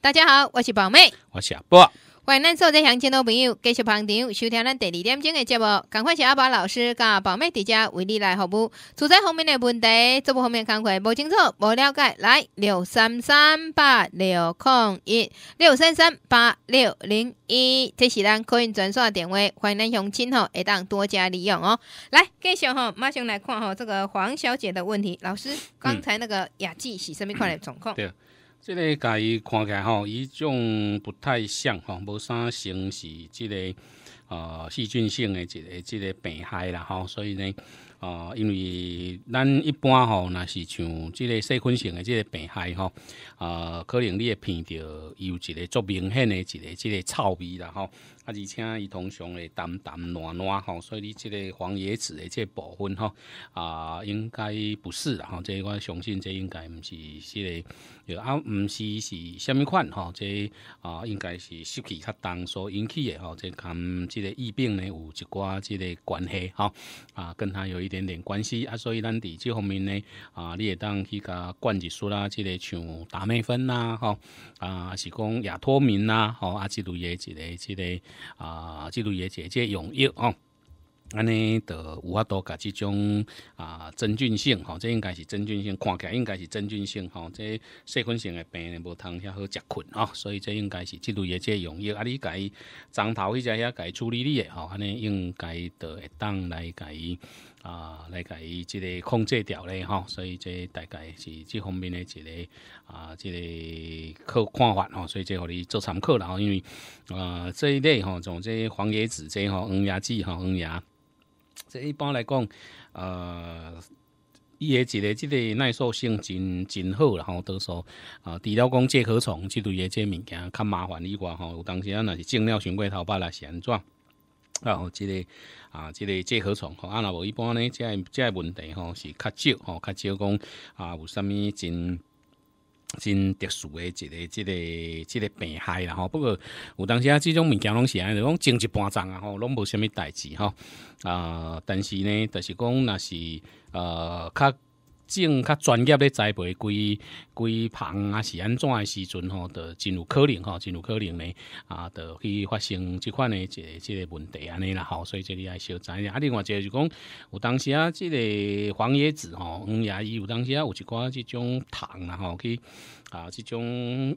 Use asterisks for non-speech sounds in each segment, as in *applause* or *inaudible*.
大家好，我是宝妹，我是阿波。欢迎恁坐在乡亲的朋友继续捧场收听咱第二点钟的节目。赶快请阿宝老师加宝妹在家为你来服务。坐在后面的问题，这部后面赶快无清楚无了解，来六三三八六零一六三三八六零一，这是咱可以转数的电话，欢迎咱乡亲吼，也当多加利用哦。来继续吼，马上来看吼，这个黄小姐的问题，老师刚才那个雅记是身边快来掌控。即个家伊看起来吼，伊种不太像吼，无啥像是即个呃细菌性的一个即个病害啦吼，所以呢呃，因为咱一般吼那是像即个细菌性的即个病害吼，呃，可能你会闻到有一个足明显的一个即个臭味啦吼。而且伊通常会淡淡暖暖吼，所以你即个黄叶子的即部分吼，啊，应该不是啦吼，即个我相信即应该毋是即个，啊，毋是是虾物款吼，即啊，应该是湿气较重所引起的吼，即跟即个疫病呢有一寡即个关系吼，啊，跟他有一点点关系啊，所以咱伫即方面呢，啊，你也当去甲灌一束啦，即个像大麦粉啊、吼，啊，是讲亚脱敏啊、吼，啊，即类的即个即个。啊，记录嘅姐姐用药吼。安尼著有法度甲即种啊真菌性吼，这应该是真菌性，看起来应该是真菌性吼，这细菌性的病无通遐好食困吼，所以这应该是即类的这用药啊你伊针头迄只遐伊处理你的吼，安尼应该著会当来伊啊来伊即个控制掉咧吼，所以这大概是即方面的一个啊一个看法吼，所以这互你做参考啦吼，因为啊这一类吼，从这黄椰子这吼，黄椰子吼，黄牙。这一般来讲，呃，伊个一个即个耐受性真真好啦，吼，多数啊除了讲寄壳虫即类个即物件较麻烦以外，吼，有当时啊，若是种了上过头，把它是安然后即个啊，即个寄壳虫，啊，若无一般呢，即个即个问题吼是较少吼，较少讲啊，有啥物真。真特殊的一个、一个、一个病害啦，吼。不过有当时啊，即种物件拢是安尼，讲经济半脏啊，吼，拢无虾米代志，吼。啊，但是呢，就是讲若是呃，较。种较专业咧栽培龟龟棚啊，是安怎的时阵吼，就真有可能吼，真有可能呢啊，就去发生即款的即即个问题安尼啦吼，所以这里爱小知影。啊，另外就是讲，有当时啊，即个黄椰子吼，黄椰伊有当时啊，有一寡即种虫啊吼去。啊，这种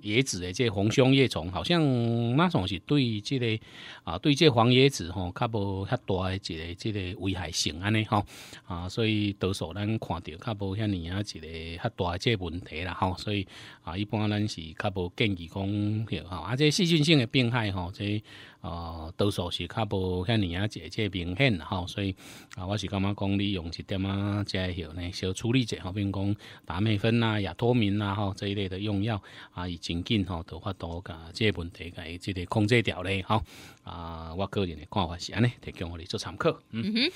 椰子的这红胸叶虫，好像马上是对这个啊，对这黄椰子吼，较无遐大一个，这个危害性安尼吼啊，所以多数咱看到较无遐尼啊一个较大这问题啦吼，所以啊，一般咱是较无建议讲吼，啊，这细菌性的病害吼，这。哦，多数是较无遐尼啊，解解明显吼，所以啊，我是感觉讲你用一点啊，即个呢，小处理吼，比如讲达美芬啊、亚脱敏啊、吼这一类的用药啊，伊真紧吼，都发多甲这问题甲伊即个控制掉咧吼啊，我个人的看法是安尼，提供我哋做参考。嗯哼，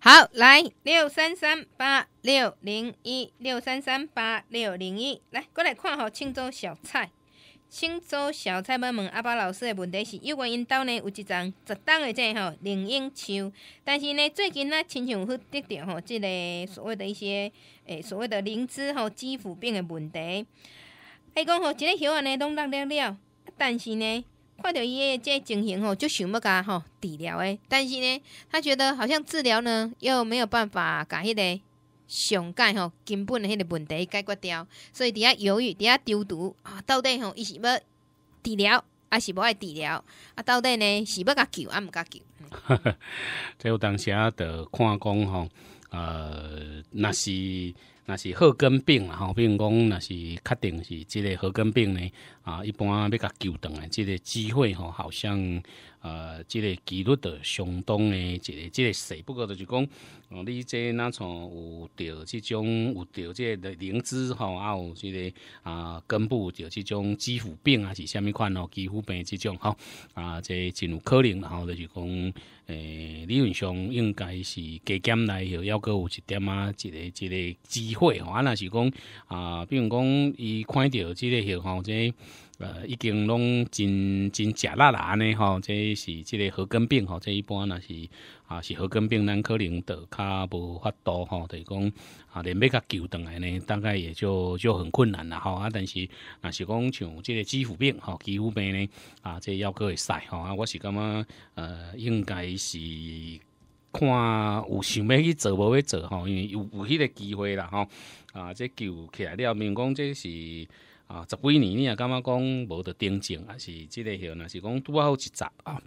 好，来六三三八六零一六三三八六零一，来过来看吼，青州小菜。姓周小菜妈问阿爸老师的问题是：，幼儿因兜呢有一棵十档的这个灵应树，但是呢，最近啊，亲像去得着吼，这个所谓的一些诶，所谓的灵芝吼，肌腐病的问题。他讲吼，今个小午呢，拢得了了，但是呢，看到伊的这情形吼，就想要甲吼治疗诶，但是呢，他觉得好像治疗呢，又没有办法甲迄个。上解吼，根本的迄个问题解决掉，所以伫遐犹豫，伫遐丢毒啊，到底吼，伊是要治疗，还是无爱治疗啊？到底呢，是要甲救，啊，毋甲救？即 *laughs* 有当时啊，得看讲吼，呃，若是若是贺根病啦，比如讲若是确定是即个贺根病呢啊，一般要甲救来，即个机会吼，好像。呃，这个几率的相当的，一个这个细，不过就是讲，你这哪从有着即种有着即个鳞滋吼，啊，有这个啊根部有即种皮肤病啊，是虾物款咯？皮肤病即种吼，啊，这真有可能，然后就是讲，诶，理论上应该是加减来要要给有一点啊，这个这个机会吼，啊，若是讲啊，比如讲伊看着即个许吼这。呃，已经拢真真食力啦尼吼，这是即个核根病，吼，这一般若是啊，是核根病，咱可能得较无法度吼，就是讲啊，连要甲救倒来呢，大概也就就很困难啦，吼啊，但是若是讲像即个肌肤病，吼，肌肤病呢，啊，这抑可会使吼啊，我是感觉呃，应该是看有想要去做无要做，吼，因为有有迄个机会啦，吼啊，这救起来了，免讲这是。啊，十几年呢，感觉讲无得定情，还是即个许，若是讲拄好一集啊，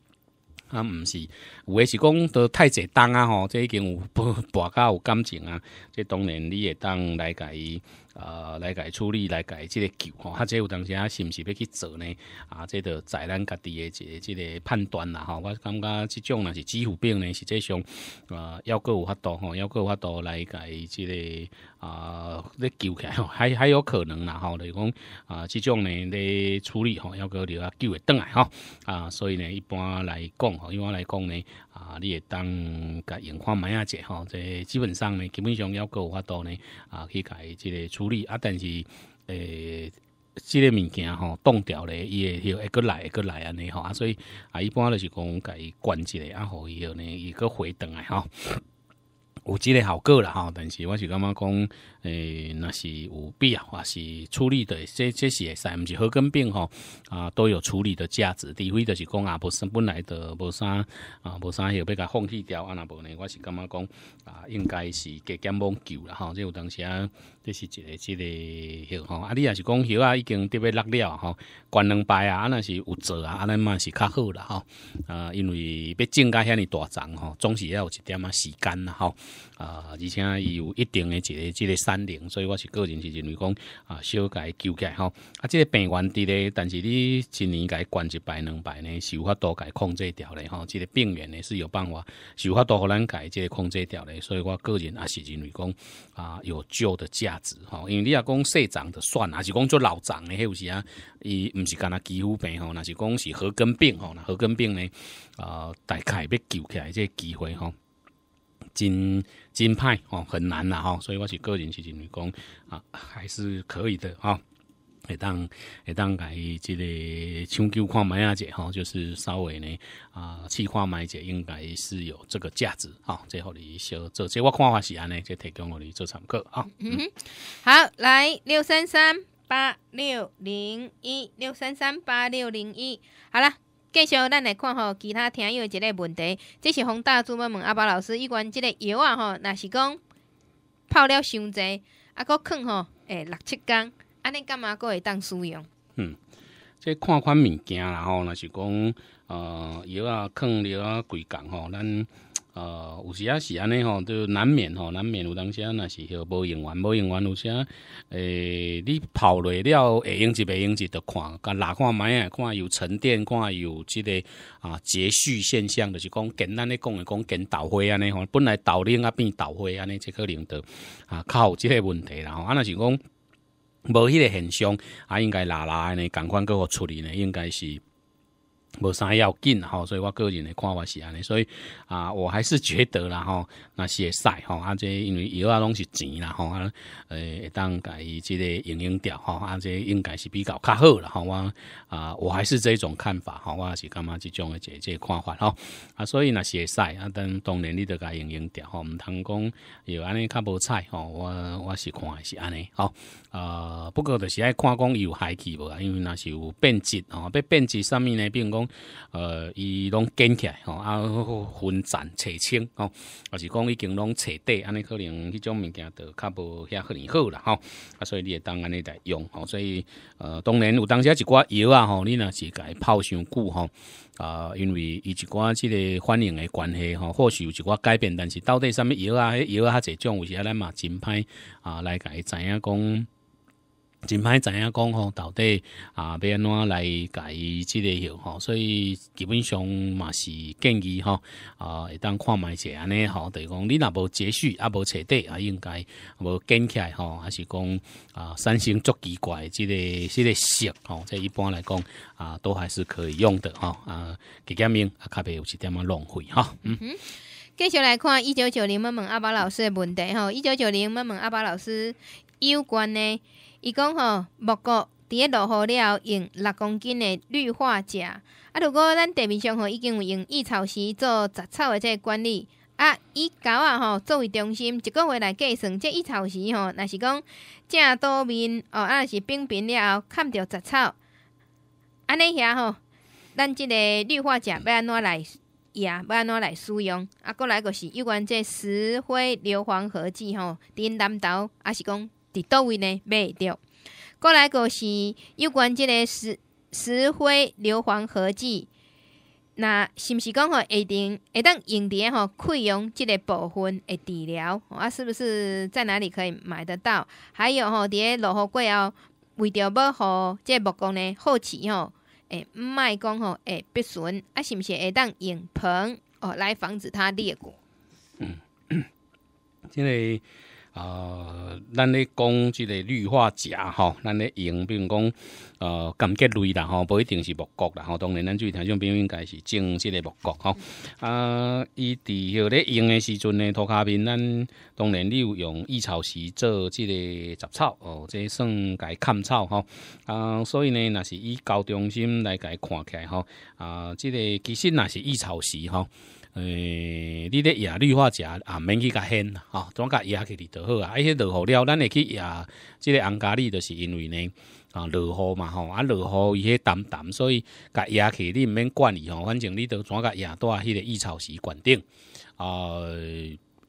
啊，毋是，有诶是讲都太侪当啊吼，即已经有博 *laughs* 甲有感情啊，即当然你也当来甲伊。呃，来改处理，来改这个救吼，啊，且有当时啊，是毋是要去做呢？啊，这个在咱家己的这这个判断啦吼，我感觉这种呢是肌肤病呢，实际上呃要个有法度吼，要个有法度来改这个啊，咧救起来吼，还还有可能啦吼，等讲啊，这种呢咧处理吼，要个疗啊救会倒来吼，啊，所以呢，一般来讲吼，一般来讲呢。啊，你也当甲用看蛮啊，只吼，这基本上呢，基本上要够有法度呢，啊，去改即个处理啊，但是，诶，即个物件吼冻掉咧，伊会迄会个来会个来安尼吼，啊，所以啊，一般就是讲伊关一个啊，互伊后呢，伊个回顿来吼。有即个效果啦吼，但是我是感觉讲，诶，若是有弊啊，或是处理的这这会使毋是好根病吼啊，都有处理的价值。除非就是讲啊，无生本来的无啥啊，无啥要被甲放弃掉啊，若无呢？我是感觉讲啊，应该是加减帮救啦吼，这有当时啊，这是一个即、个类，吼啊，你若是讲，鱼啊已经特别落了吼，关两摆啊，啊若是有做啊，啊那嘛是较好啦吼啊，因为要种加遐尼大种吼，总是要有一点啊时间啦吼。啊，而且伊有一定的一个即个善龄，所以我是个人是认为讲啊，小改救起来吼。啊，即个病源伫咧，但是你一年改关一摆两摆呢，是有法度改控制掉咧吼，即个病源呢是有办法是有法度互咱改，即个控制掉咧。所以我个人也是认为讲啊有救的价值吼。因为你若讲细长的算啊是讲做老长的有时啊，伊毋是干那肌肤病吼，若是讲是合根病吼，合根病呢啊大概要救起来即个机会吼。金金派哦很难啦哈，所以我是个人是讲啊还是可以的哈。也当也当来这个抢救看买下者哈，就是稍微呢啊，期货买者应该是有这个价值哈。最后好哩做这些，我看法是安呢，就提供我哩做参考啊。嗯好，来六三三八六零一六三三八六零一，好了。继续，咱来看吼，其他听友一个问题，这是洪大猪问问阿巴老师，有关即个药啊吼，若是讲泡了伤济，啊哥囥吼，诶六七天，安尼干嘛可会当使用？嗯，这看款物件，然后若是讲呃，药啊，囥了啊，几工吼，咱。呃，有时也是安尼吼，都难免吼，难免有当时啊，那是许无用完，无用完，有时啊，诶，你跑累了，会用一袂用就得看，甲拉看物啊，看有沉淀，看有即个啊结序现象，就是讲简单的讲诶，讲豆灰安尼吼，本来导岭啊变豆灰安尼，即可能得啊较有即个问题啦，啊若是讲无迄个现象啊，应该拉拉安尼赶快搁我处理呢，应该是。无啥要紧吼，所以我个人咧看法是安尼，所以啊，我还是觉得啦吼，*laughs* 那会使吼，啊这因为药啊拢是钱啦吼，呃，当伊即个运营掉吼，啊这应该是比较较好啦吼，我啊我还是这种看法吼，我也是感觉即种的这这看法吼，啊所以若是会使啊，等当然你都该运营掉吼，毋通讲有安尼较无菜吼，我我是看是安尼吼，呃，不过就是爱看讲有害气无，因为若是有变质吼，变变质上物呢，比如讲。讲呃，伊拢建起来吼，啊分层拆迁吼，啊，是讲已经拢拆底，安尼可能迄种物件都较无遐尔好啦吼，啊所以你也当安尼来用吼，所以呃当然有当时一寡药啊吼，你若是伊泡伤久吼，啊因为伊一寡即个反应的关系吼，或许有一寡改变，但是到底什物药啊，药啊这种有时啊，咱嘛真歹啊来伊知影讲。真歹知影讲吼？到底啊，要安怎来改个类吼？所以基本上嘛是建议吼啊，会当看卖者安尼吼，就于讲你若无接续啊，无扯底啊，应该无建起来吼，还是讲啊，三星足奇怪即个即个色吼，这一般来讲啊，都还是可以用的吼啊，几间用啊，较别有一点仔浪费哈。嗯哼，继续来看一九九零问问阿巴老师的问题吼，一九九零问问阿巴老师有关的。伊讲吼，木果伫咧落雨了，用六公斤的氯化钾啊。如果咱地面上吼已经有用益草时做杂草的即个管理啊，以狗仔吼作为中心，一个月来计算，这益草时吼若是讲正多面哦，啊是并平了后砍着杂草。安尼遐吼，咱即个氯化钾要安怎来呀？要安怎来使用？啊，过来个是有关这石灰硫磺合剂吼，伫南投啊是讲。伫倒位呢买着，过来个是有关即个石石灰硫磺合剂，那是毋是讲吼，一定一定用咧吼溃疡即个部分的治疗，啊，是不是在哪里可以买得到？还有吼，伫咧落雨过后，为着要即个木工呢好奇吼，诶，卖讲吼诶，必损啊，是毋是会当用盆哦来防止它裂果？嗯，真个呃，咱咧讲即个氯化钾吼，咱咧用，比如讲呃感觉类啦吼，不一定是木瓜啦吼。当然，咱就听种朋友应该是种即个木瓜吼。啊，伊伫许咧用的时阵呢，涂骹面咱当然有用异草石做即个杂草哦，即算改砍草吼。啊，所以呢，若是以高中心来改看起来吼。啊，即个其实若是异草石吼。诶，你咧野绿化，也啊免去甲掀吼，总甲野去哩都好啊，啊，迄落雨了，咱会去野，即个红咖喱，就是因为呢，啊，落雨嘛吼，啊，落雨伊迄澹澹，所以甲野去你毋免管伊吼，反正你都总甲野都迄个绿草石管顶，啊。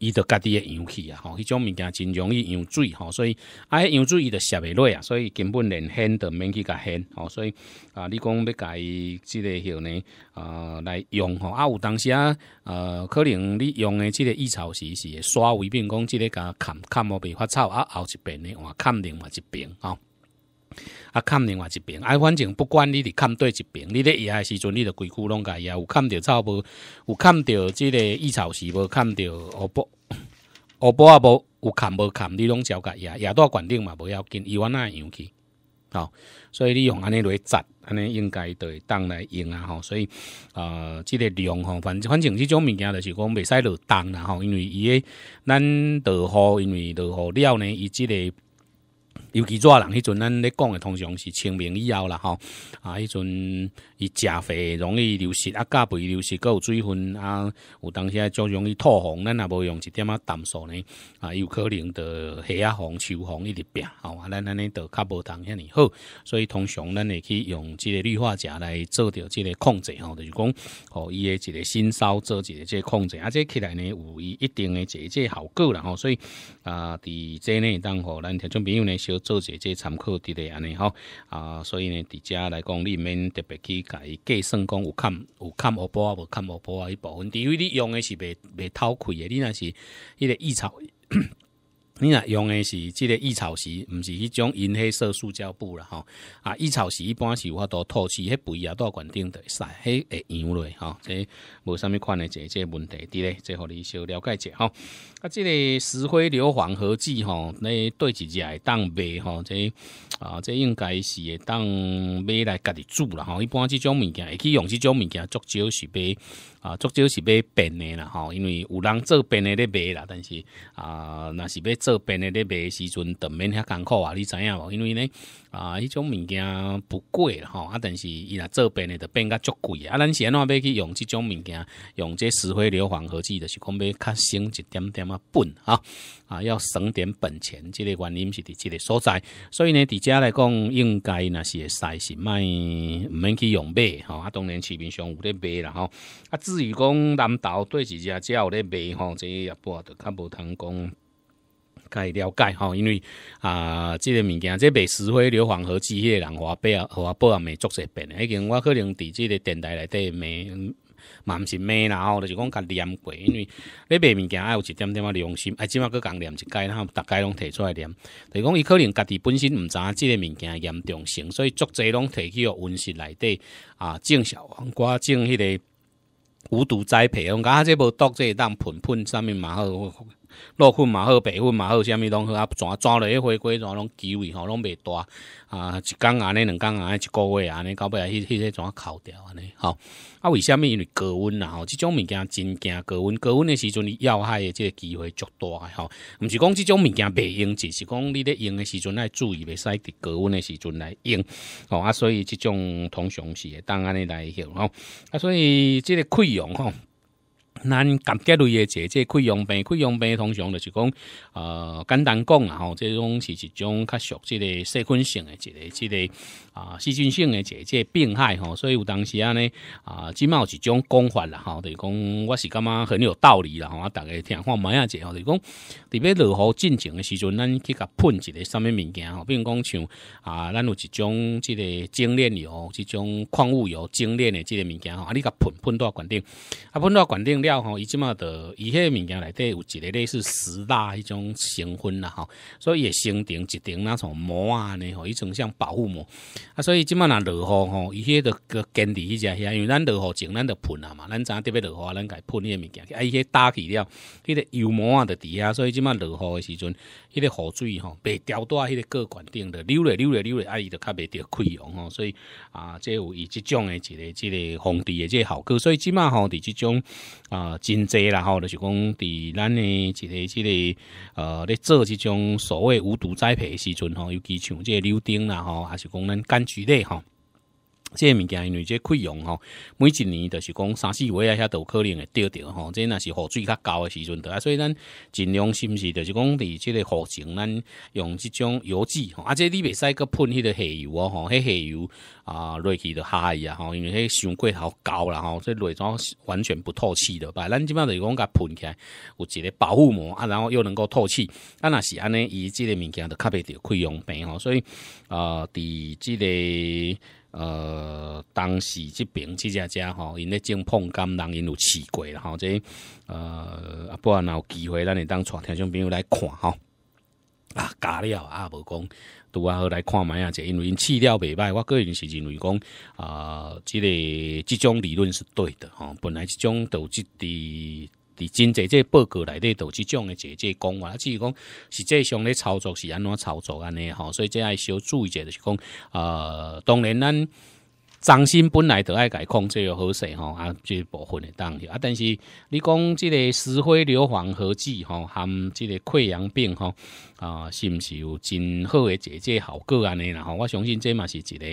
伊都家己会羊气啊，吼，迄种物件真容易羊水吼，所以啊，羊水伊都摄袂落啊，所以根本连癣都免去甲癣，吼，所以啊，你讲要伊即个吼呢啊来用吼，啊有当时啊呃可能你用诶即个益草时是会刷微病，讲即个甲砍砍无袂发臭啊，后一边呢，换砍另外一边吼。啊，砍另外一边，啊，反正不管你伫砍对一边，你伫夜的时阵，你着规股拢甲伊 *coughs* 啊，有砍着草无，有砍着即个异草时无砍着乌波，乌波啊无有砍无砍，你拢甲伊啊，野到管顶嘛，无要紧，伊往哪样去？好，所以你用安尼来扎，安尼应该对当来用啊！吼，所以呃，即个量吼，反反正即种物件就是讲袂使落当啦，吼，因为伊诶咱落雨，因为落雨了呢，伊即个。尤其热人，迄阵咱咧讲诶，通常是清明以后啦，吼啊，迄阵伊食肥容易流失，啊，加肥流失，有水分啊，有当时啊，足容易透红，咱也无用一点仔淡素呢啊，有可能着夏红、秋红一直变，吼，啊，咱安尼着较无当遐尼好，所以通常咱会去用即个氯化钾来做着即个控制，吼，就是讲吼伊诶一个新梢做即个即个控制，啊，即起来呢，有伊一定的即即效果啦，吼，所以啊，伫即内当吼咱听众朋友呢，小。做一个参考伫咧安尼吼，啊，所以呢，伫遮来讲，你免特别去甲伊计算，讲有砍有砍无波啊，无砍无波啊，迄部分，除非你用的是未未偷亏的，你若是迄个异常。你若用的是即个益草席，毋是迄种银黑色塑胶布啦吼。啊，益草席一般是有法度透气，迄肥也多管顶会使嘿会样落吼。这无啥物款的这这问题，伫咧，这互你小了解者吼。啊，即个石灰硫磺合剂吼，你对一只会当买吼，这啊这应该是会当买来家己煮啦吼。一般即种物件会去用即种物件足少是买。啊，足少是要变的啦，吼，因为有人做变的咧卖啦，但是啊，若是要做变的咧卖的时阵，对免遐艰苦啊，你知影无？因为呢。啊，迄种物件不贵吼，啊，但是伊若做边呢就变较足贵啊。啊，咱安怎要去用即种物件，用这石灰硫磺合剂的是讲要较省一点点啊本啊，啊要省点本钱，即个原因是伫即个所在。所以呢，伫遮来讲，应该若是会使是卖，毋免去用买吼。啊，当然市面上有咧卖啦吼。啊，至于讲南投对自遮只有咧卖吼，这一下就较无通讲。该了解吼，因为啊，这个物件，即卖石灰、硫磺和机械互华白啊、华白啊，没做一遍。已经我可能伫即个电台内底嘛毋是没啦，吼，就是讲甲念过，因为你卖物件爱有一点点仔良心，啊，即码佫共念一届，然后逐家拢摕出来念，就是讲伊可能家己本身毋知影即个物件严重性，所以作者拢提起哦温室内底啊，种小黄瓜，种迄个无毒栽培，我讲啊，这无毒这当喷喷上面嘛好。落粉嘛好，白粉嘛好，啥物拢好啊？全全了，一回归全拢机会吼，拢袂大啊！一工安尼，两工安尼，一个月安尼，到尾啊，迄迄些全烤掉安尼，吼。啊？为什么因为高温啦吼？即种物件真惊高温，高温的时阵你要害的即个机会足大吼。毋是讲即种物件袂用，只是讲你咧用的时阵来注意，袂使伫高温的时阵来用吼。啊，所以即种通常是会当安尼来用吼。啊，所以即个溃疡吼。咱感觉类的姐姐溃疡病、溃疡病通常就是讲，呃，简单讲啊，吼，这种是一种较属即个细菌性的一个、一个啊细菌性的一个病害吼，所以有当时啊呢啊，即嘛一种讲法啦吼，就是讲我是感觉很有道理啦吼，大家听看冇啊者吼，就是讲特别落雨进前的时阵，咱去甲喷一个什么物件吼，比如讲像啊，咱有一种这个精炼油、这种矿物油精炼的这个物件吼，啊，你甲喷喷到管顶，啊，喷到管顶吼，伊即马的伊迄个物件内底有一个类似十大迄种成分啦吼，所以也生成一层那种膜啊呢吼，一种像保护膜啊，所以即马若落雨吼，伊迄个个坚持伊只遐，因为咱落雨前咱着喷啊嘛，咱影特别落雨，啊，咱该喷迄个物件，啊伊迄搭起了，迄个油膜啊在底下，所以即马落雨的时阵，迄个雨水吼被掉在迄个钢管顶的溜咧溜咧溜咧，啊伊着较袂着开疡吼，所以啊，即有伊即种的一个几个防治的个效果，所以即马吼伫即种啊。啊，真侪啦吼，就是讲伫咱诶一个即个呃咧做即种所谓无毒栽培诶时阵吼，尤其像即个柳丁啦吼，还是讲咱柑橘类吼。这些物件因为这溃疡吼，每一年都是讲三四回啊，遐都可能会掉掉吼。这那是雨水较高的时阵的，所以咱尽量是毋是就是讲伫即个雨情，咱用即种油剂，吼，啊，且你袂使个喷迄个鞋油哦，吼，迄鞋油啊，落去就坏啊，吼，因为迄伤过好高啦，吼，这落种完全不透气的，把咱即边就是讲个喷起来有一个保护膜啊，然后又能够透气。啊，若是安尼伊即个物件都较袂着溃疡病吼，所以啊，伫这个。呃，当时即边即只只吼，因咧种碰柑，人因有试过啦吼，即呃，然若有机会，咱会当带听众朋友来看吼，啊，假了啊无讲，拄啊好来看卖啊，者，因为因试料袂歹，我个人是认为讲啊，即个即种理论是对的吼，本来即种都即伫。真侪这报告内底都只讲个即这讲话，只是讲实际上咧操作是安怎操作安尼吼，所以这爱小注意一下，就是讲呃，当然咱。掌心本来都爱改控制又好势吼，啊，即部分的当是啊，但是你讲即个石灰硫磺合剂吼，含即个溃疡病吼啊，是毋是有真好的解决效果安尼啦吼？我相信这嘛是一个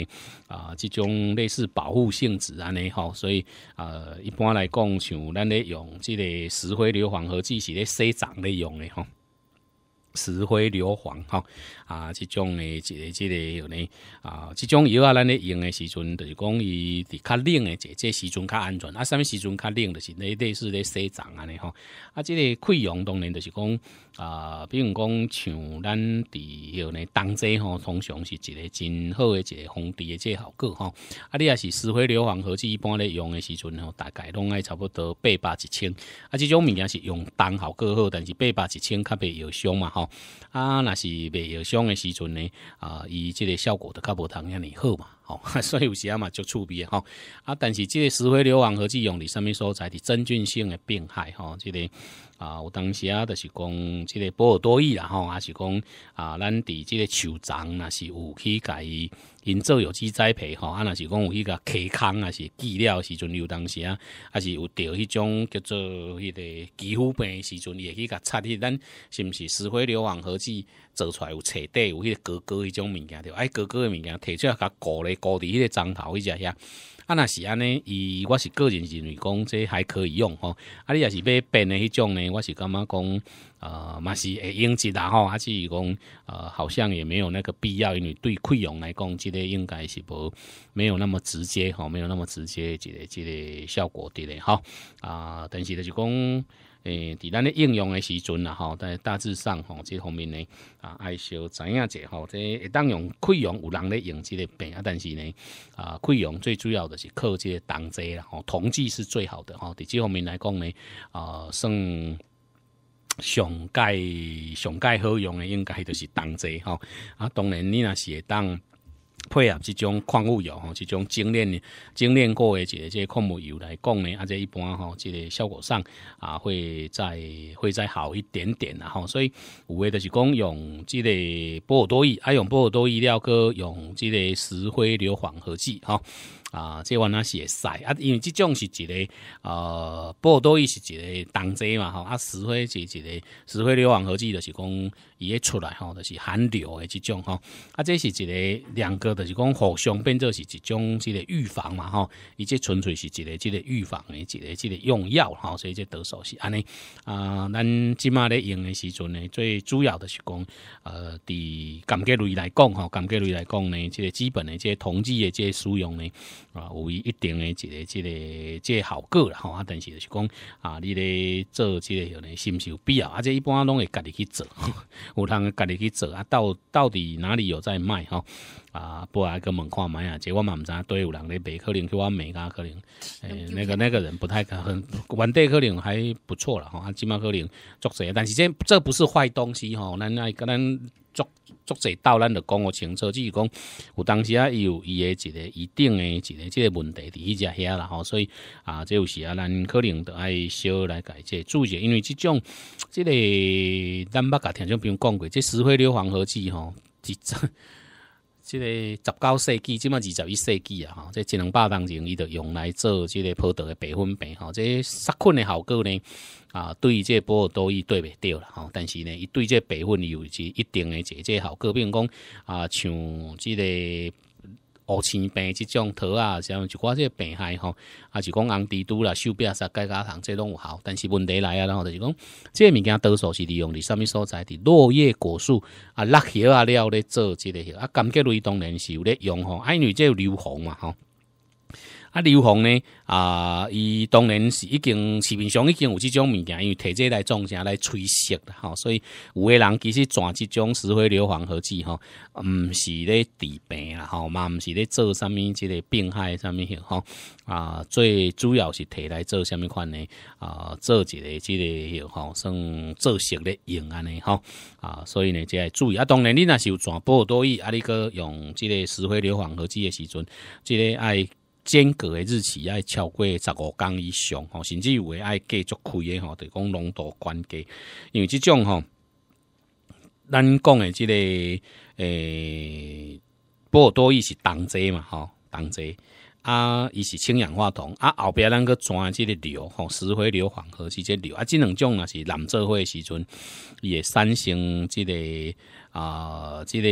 啊，即种类似保护性质安尼吼，所以啊，一般来讲像咱咧用即个石灰硫磺合剂是咧洗长咧用的吼。石灰硫磺，哈啊，即种诶，即个即个有呢啊，即种药啊，咱咧用诶时阵就是讲伊伫较冷者，即个时阵较安全啊。啥物时阵较冷，就是咧类似咧西藏安尼吼啊，即个溃疡当然就是讲啊，比如讲像咱伫有呢，冬季吼，通常是一个真好诶，一个防治诶，即个效果吼啊，你也是石灰硫磺，合剂一般咧用诶时阵吼，大概拢爱差不多八百一千啊，即种物件是用当效果好，但是八百一千较袂有效嘛，吼。啊，若是未有伤的时阵呢，啊，伊即个效果都较无同遐尼好嘛，吼，*laughs* 所以有时啊嘛就触鼻吼，啊，但是即个石灰硫磺合剂用，伫什面所在的真菌性的病害，吼，即个。啊，有当时啊，就是讲即个波尔多液，啦吼，也是讲啊，咱伫即个树丛若是有去伊营造有机栽培，吼，啊，若是讲有去甲溪坑，啊，是治疗时阵有当时啊，啊，是有着迄种叫做迄个皮肤病时阵，也去甲擦去，咱是毋是石灰硫磺合剂做出来有彻底，有迄个哥哥迄种物件，着，哎，哥哥诶物件摕出来甲高咧高伫迄个樟头，迄只遐。啊，若是安尼，伊我是个人认为讲，这还可以用吼。啊，你若是要变的迄种呢，我是感觉讲，呃，嘛是会用起，然吼，还是讲，呃，好像也没有那个必要，因为对溃疡来讲，这个应该是不没有那么直接吼，没有那么直接这个这个效果伫嘞，吼。啊，但是呢就讲。诶，伫咱咧应用诶时阵啦，吼，系大致上吼，即方面呢，啊，爱小知影者吼。即当用溃疡，有人咧用即个病，啊，但是呢，啊，溃疡最主要的是靠即个党剂啦，吼，同剂是最好的吼。伫即方面来讲呢，啊，算。上盖上盖好用诶，应该就是党剂吼，啊，当然你若是会当。配合这种矿物油吼，这种精炼精炼过的这这些矿物油来讲呢，啊这一般吼，这个效果上啊会在、会在好一点点啦吼，所以有位的是讲用这个波尔多液，啊用波尔多液料搁用这个石灰硫磺合剂哈。啊，即原那是会晒啊，因为这种是一个呃，波多伊是一个东西嘛吼啊，石灰是一个石灰硫磺合剂，就是讲伊会出来吼，就是含硫的这种吼啊，这是一个两个，就是讲互相变作是一种这个预防嘛吼，以这纯粹是一个这个预防的，一个这个用药哈，所以这得手是安尼啊，咱即码咧用的时阵呢，最主要的是讲呃，伫感觉类来讲吼，感觉类来讲呢，这个基本的这统计的这使用呢。啊，有一定的一个、这个、这个效果啦，吼啊！但是就是讲啊，你咧做即个可能是毋是有必要？啊，这一般拢会家己去做，有通家己去做啊，到到底哪里有在卖，吼？啊，不啊，跟门看买啊，即我嘛唔知，对有人咧人可能去我美个，可能 *laughs* 诶，那个那个人不太肯，原底可能还不错了吼，起码可能作贼，但是这这不是坏东西吼，咱爱跟咱作作贼到咱得讲清楚，就是讲有当时啊，伊有伊个一个一定的一个即个问题伫迄只遐啦吼，所以啊，即有时啊，咱可能得爱小来改这注意，因为即种即个咱捌甲听众朋友讲过，即石灰硫磺合剂吼，即。即个十九世纪，即嘛二十一世纪啊！吼，即一两百年前，伊就用来做即个葡萄的白粉病，吼，即杀菌的效果呢，啊，对个葡萄多伊对袂掉啦，吼，但是呢，伊对个白粉有一一定的这个效果，比如讲啊，像即个。乌青病即种桃啊，像就寡即个病害吼，啊是讲红蜘蛛啦，手臂啊啥盖甲虫，即拢有效。但是问题来啊，然后就是讲，即物件多数是利用伫啥物所在伫落叶果树啊，落叶啊了咧做即个，啊感觉类当然是有咧用吼，啊因为即流磺嘛吼。啊，硫磺呢？啊，伊当然是已经市面上已经有即种物件，因为摕这来种下来催熟的哈。所以有个人其实转即种石灰硫磺合剂吼，毋是咧治病啦吼，嘛，毋是咧做啥物即个病害啥物迄吼啊，最主要是摕来做啥物款呢？啊，做一个即个迄吼算做熟咧用安尼吼啊，所以呢，就个注意啊。当然，你若是有传播多益，啊，你哥用即个石灰硫磺合剂的时阵，即个爱。间隔的日期要超过十五天以上，吼，甚至有诶要继续开诶，吼，就讲浓度关机，因为这种吼，咱讲诶，即个诶，波尔多伊是同济嘛，吼，同济啊，伊是氢氧化铜啊，后壁咱去转即个硫，吼，石灰硫磺和是即硫啊，即两种啊是冷社会时阵会产生即个啊，即个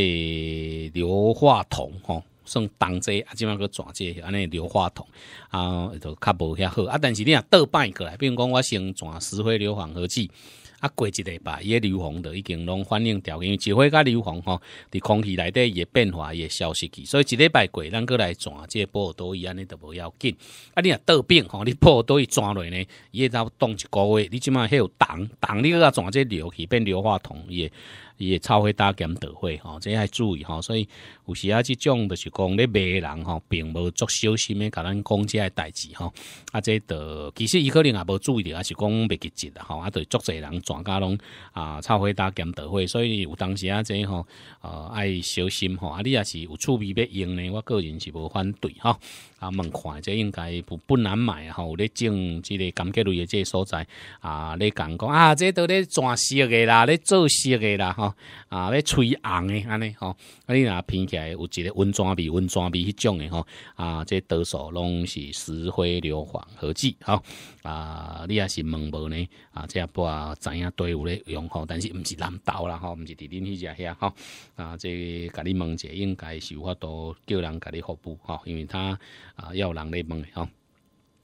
硫化铜，吼。算同济啊，即马个转剂，安尼硫化铜啊，都较无遐好啊。但是你若倒摆过来，比如讲我先转石灰硫磺合剂啊，过一礼拜，伊个硫磺都已经拢反应掉，因为石灰甲硫磺吼，伫空气内底伊也变化伊也消失去。所以一礼拜过，咱过来转这波多伊安尼都无要紧。啊，你若倒变吼，你波多伊转落呢，伊会都冻一个月，你即马迄有挡挡，你个转这硫去变硫化铜伊会。伊会臭会打劫得会吼，这要注意吼。所以有时啊，即种就是讲咧卖人吼，并无足小心咧，甲咱讲即个代志吼。啊，这都其实伊可能也无注意着，也是讲袂积极啦吼。啊，对，足侪人全家拢啊，臭会打劫得会。所以有当时啊，这吼呃爱小心吼。啊，你也是有趣味要用呢，我个人是无反对吼。啊，问看这应该不不难买吼。有咧种即个感觉类即个所在啊，你讲讲啊，这都咧转色诶啦，咧做色诶啦。啊，咧吹红诶，安尼，吼，啊，你若拼起来有一个温泉味、温泉味迄种诶吼，啊，这多数拢是石灰硫磺合剂，吼，啊，你也是问无呢，啊，这不知影对有咧用，吼，但是毋是南倒啦，吼，毋是伫恁迄只遐，吼，啊，这甲你问者应该是有法度叫人甲你服务，吼，因为他啊要人咧问的，吼。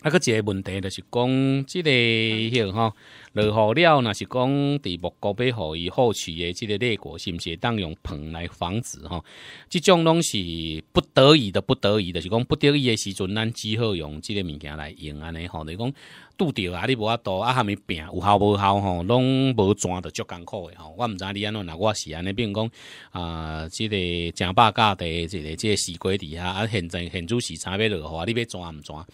啊，个一个问题就是讲，这个哈，落雨了那是讲，伫木个被雨易后取的这个裂果，是不是当用棚来防止哈？这种拢是不得已的，不得已的就是讲，不得已的时阵，咱只好用这个物件来用安尼吼。就是讲，堵着啊，你无法度啊，虾米病有效无效吼，拢无转就足艰苦的吼。我毋知你安怎，若我是安尼，比如讲啊，这个正百家的这个这个西瓜伫遐啊，现在现主市场要雨啊，你要转唔转？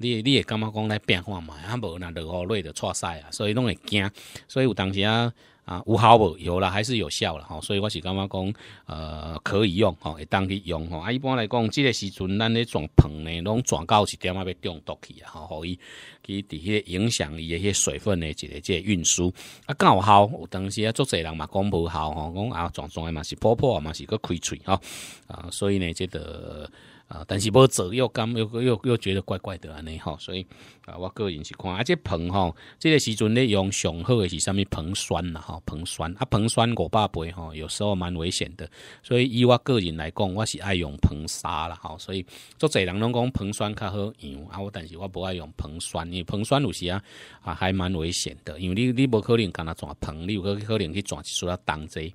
你你会感觉讲咧变化嘛，啊无那雨何会的错晒啊，所以拢会惊，所以有当时啊啊有效无有了还是有效了吼，所以我是感觉讲呃可以用吼，会当去用吼啊。一般来讲，即个时阵咱咧装棚咧，拢转到一点啊，要中毒去啊，吼，伊去伫迄个影响伊的个水分诶一个个运输啊，有效有当时啊，足济人嘛，讲无效吼，讲啊装装的嘛是破破嘛是个开喙吼，啊，所以呢，即个。啊，但是无做又感又又又觉得怪怪的安尼吼，所以啊，我个人是看，啊，这硼吼，这个时阵咧用上好的是啥物硼酸啦吼，硼酸啊，硼酸五百倍吼，有时候蛮危险的，所以以我个人来讲，我是爱用硼砂啦吼，所以做侪人拢讲硼酸较好用啊，我但是我不爱用硼酸，因为硼酸有时啊啊还蛮危险的，因为你你无可能干那转硼，你有可能去转一做啊当剂。